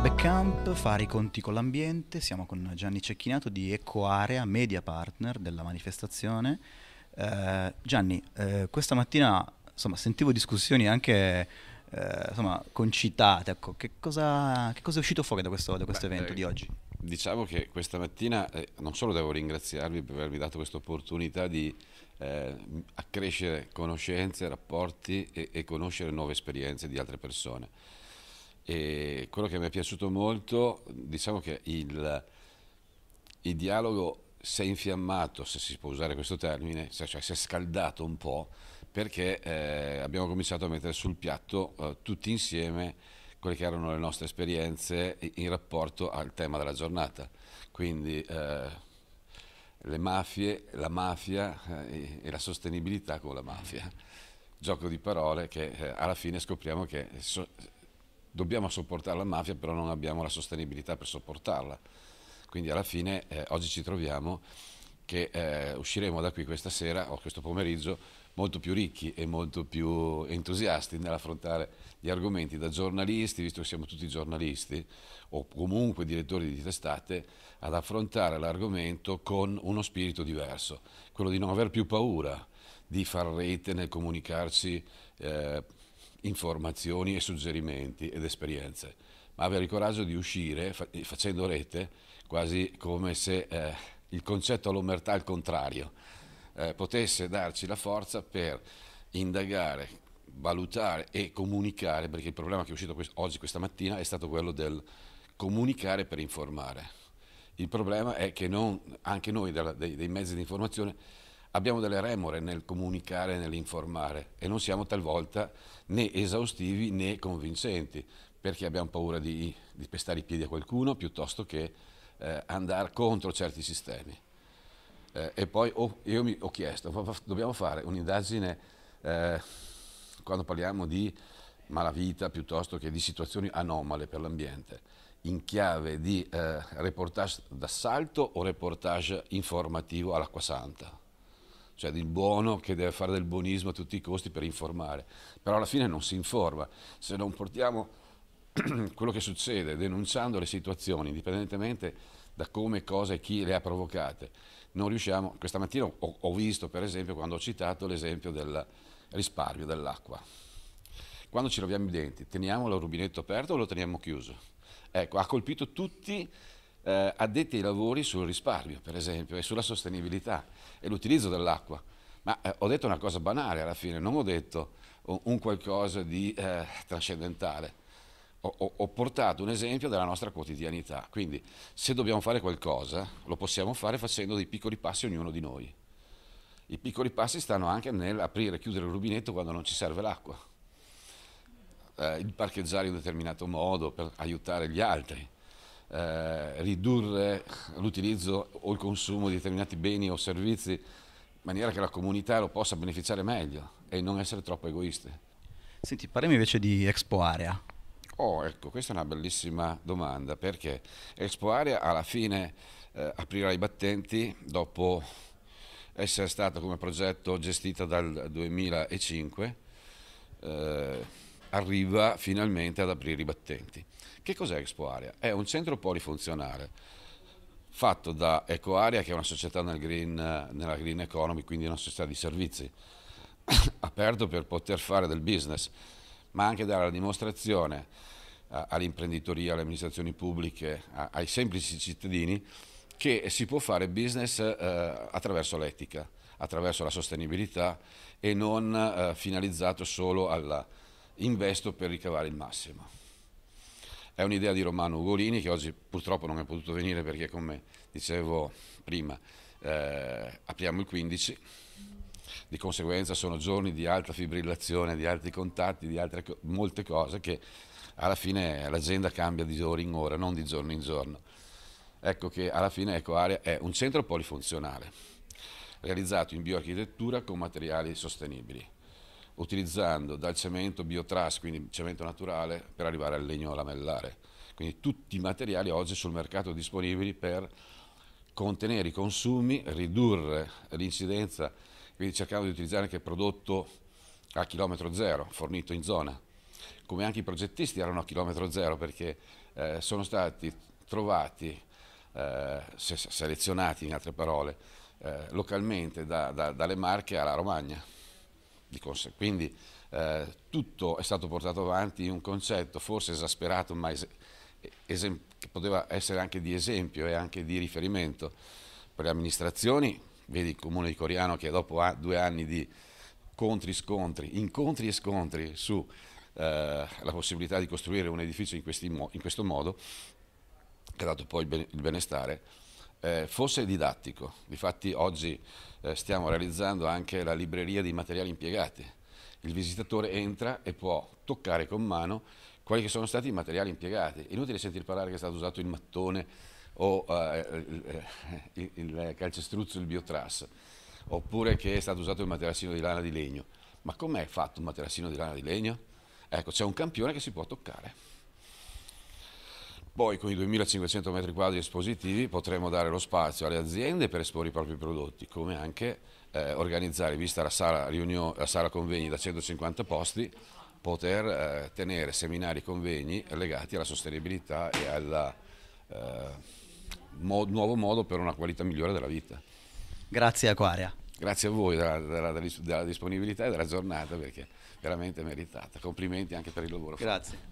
alla Backcamp, fare i conti con l'ambiente, siamo con Gianni Cecchinato di EcoArea, media partner della manifestazione. Eh, Gianni, eh, questa mattina insomma, sentivo discussioni anche eh, insomma, concitate, ecco, che, cosa, che, cosa, è uscito fuori da questo, da questo Beh, evento di eh, oggi? Diciamo che questa mattina eh, non solo devo ringraziarvi per avermi dato questa opportunità di eh, accrescere conoscenze, rapporti e, e conoscere nuove esperienze di altre persone e quello che mi è piaciuto molto, diciamo che il, il dialogo si è infiammato, se si può usare questo termine, cioè, si è scaldato un po' perché eh, abbiamo cominciato a mettere sul piatto eh, tutti insieme quelle che erano le nostre esperienze in rapporto al tema della giornata. Quindi eh, le mafie, la mafia eh, e la sostenibilità con la mafia. Gioco di parole che eh, alla fine scopriamo che so dobbiamo sopportare la mafia, però non abbiamo la sostenibilità per sopportarla. Quindi alla fine eh, oggi ci troviamo che eh, usciremo da qui questa sera o questo pomeriggio molto più ricchi e molto più entusiasti nell'affrontare gli argomenti da giornalisti, visto che siamo tutti giornalisti o comunque direttori di testate, ad affrontare l'argomento con uno spirito diverso, quello di non aver più paura di far rete nel comunicarci eh, informazioni e suggerimenti ed esperienze, ma avere il coraggio di uscire facendo rete quasi come se eh, il concetto all'omertà al contrario eh, potesse darci la forza per indagare, valutare e comunicare, perché il problema che è uscito oggi questa mattina è stato quello del comunicare per informare. Il problema è che non, anche noi dei mezzi di informazione abbiamo delle remore nel comunicare, nell'informare e non siamo talvolta né esaustivi né convincenti perché abbiamo paura di, di pestare i piedi a qualcuno piuttosto che eh, andare contro certi sistemi. Eh, e poi oh, io mi ho chiesto, dobbiamo fare un'indagine eh, quando parliamo di malavita piuttosto che di situazioni anomale per l'ambiente, in chiave di eh, reportage d'assalto o reportage informativo all'acqua santa? cioè il buono che deve fare del buonismo a tutti i costi per informare, però alla fine non si informa, se non portiamo quello che succede denunciando le situazioni, indipendentemente da come, cosa e chi le ha provocate, non riusciamo, questa mattina ho, ho visto per esempio quando ho citato l'esempio del risparmio dell'acqua, quando ci roviamo i denti teniamo il rubinetto aperto o lo teniamo chiuso? Ecco, ha colpito tutti eh, addetti ai lavori sul risparmio, per esempio, e sulla sostenibilità e l'utilizzo dell'acqua. Ma eh, ho detto una cosa banale alla fine, non ho detto un, un qualcosa di eh, trascendentale. Ho, ho, ho, portato un esempio della nostra quotidianità. Quindi se dobbiamo fare qualcosa, lo possiamo fare facendo dei piccoli passi ognuno di noi. I piccoli passi stanno anche nell'aprire e chiudere il rubinetto quando non ci serve l'acqua. Eh, il parcheggiare in un determinato modo per aiutare gli altri eh, ridurre l'utilizzo o il consumo di determinati beni o servizi in maniera che la comunità lo possa beneficiare meglio e non essere troppo egoiste. Senti, parliamo invece di Expo Area. Oh, ecco, questa è una bellissima domanda perché Expo Area alla fine eh, aprirà i battenti dopo essere stata come progetto gestita dal 2005. Eh, arriva finalmente ad aprire i battenti. Che cos'è Expo Aria? È un centro polifunzionale fatto da Ecoaria, che è una società nel green, nella green economy, quindi una società di servizi, aperto per poter fare del business, ma anche dare la dimostrazione all'imprenditoria, alle amministrazioni pubbliche, ai semplici cittadini, che si può fare business uh, attraverso l'etica, attraverso la sostenibilità e non eh, finalizzato solo alla investo per ricavare il massimo. È un'idea di Romano Ugolini che oggi purtroppo non è potuto venire perché come dicevo prima eh, apriamo il 15, di conseguenza sono giorni di alta fibrillazione, di alti contatti, di altre, molte cose che alla fine l'agenda cambia di ora in ora, non di giorno in giorno. Ecco che alla fine Ecoaria è un centro polifunzionale, realizzato in bioarchitettura con materiali sostenibili utilizzando dal cemento biotras, quindi cemento naturale, per arrivare al legno lamellare. Quindi tutti i materiali oggi sul mercato disponibili per contenere i consumi, ridurre l'incidenza, quindi cercando di utilizzare anche prodotto a chilometro zero, fornito in zona. Come anche i progettisti erano a chilometro zero perché eh, sono stati trovati, eh, selezionati in altre parole, eh, localmente da, da, dalle Marche alla Romagna. Quindi eh, tutto è stato portato avanti in un concetto forse esasperato, ma es che poteva essere anche di esempio e anche di riferimento per le amministrazioni. Vedi il comune di Coriano che dopo due anni di scontri, incontri e scontri sulla eh, possibilità di costruire un edificio in, in questo modo, che ha dato poi il benestare, eh, fosse didattico. Difatti oggi eh, stiamo realizzando anche la libreria di materiali impiegati. Il visitatore entra e può toccare con mano quelli che sono stati i materiali impiegati. Inutile sentir parlare che è stato usato il mattone o eh, il, eh, il, calcestruzzo, il biotras, oppure che è stato usato il materassino di lana di legno. Ma com'è fatto un materassino di lana di legno? Ecco, c'è un campione che si può toccare. Poi con i 2.500 metri quadri espositivi potremo dare lo spazio alle aziende per esporre i propri prodotti, come anche eh, organizzare, vista la sala, riunione, la sala, convegni da 150 posti, poter eh, tenere seminari e convegni legati alla sostenibilità e al eh, mo nuovo modo per una qualità migliore della vita. Grazie Aquaria. Grazie a voi della, della, della disponibilità e della giornata perché veramente meritata. Complimenti anche per il lavoro. Grazie.